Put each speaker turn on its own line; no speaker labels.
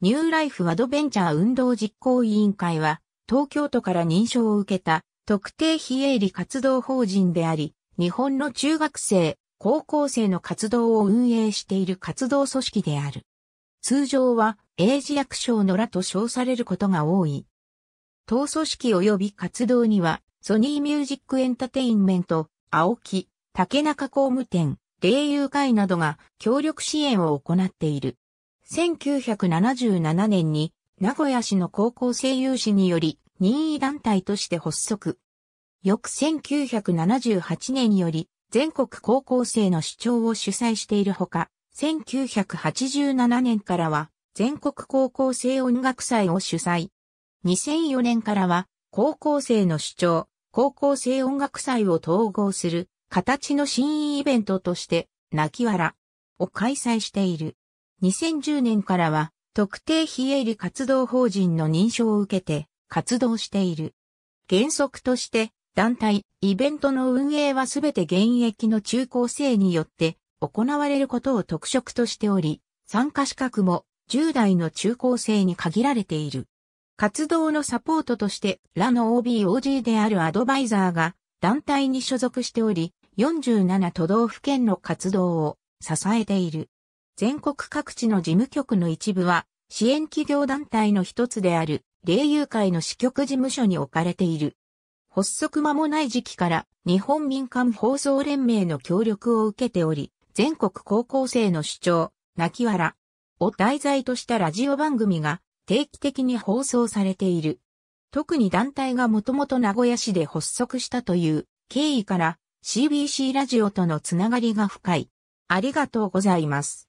ニューライフアドベンチャー運動実行委員会は、東京都から認証を受けた特定非営利活動法人であり、日本の中学生、高校生の活動を運営している活動組織である。通常は、英字役所のらと称されることが多い。党組織及び活動には、ソニーミュージックエンタテインメント、青木、竹中工務店、霊友会などが協力支援を行っている。1977年に名古屋市の高校生有志により任意団体として発足。翌1978年より全国高校生の主張を主催しているほか、1987年からは全国高校生音楽祭を主催。2004年からは高校生の主張、高校生音楽祭を統合する形の新イベントとして、泣きわらを開催している。2010年からは特定非営利活動法人の認証を受けて活動している。原則として団体、イベントの運営はすべて現役の中高生によって行われることを特色としており、参加資格も10代の中高生に限られている。活動のサポートとして、らの OBOG であるアドバイザーが団体に所属しており、47都道府県の活動を支えている。全国各地の事務局の一部は、支援企業団体の一つである、霊友会の支局事務所に置かれている。発足間もない時期から、日本民間放送連盟の協力を受けており、全国高校生の主張、泣き笑、を題材としたラジオ番組が定期的に放送されている。特に団体がもともと名古屋市で発足したという経緯から CBC ラジオとのつながりが深い。ありがとうございます。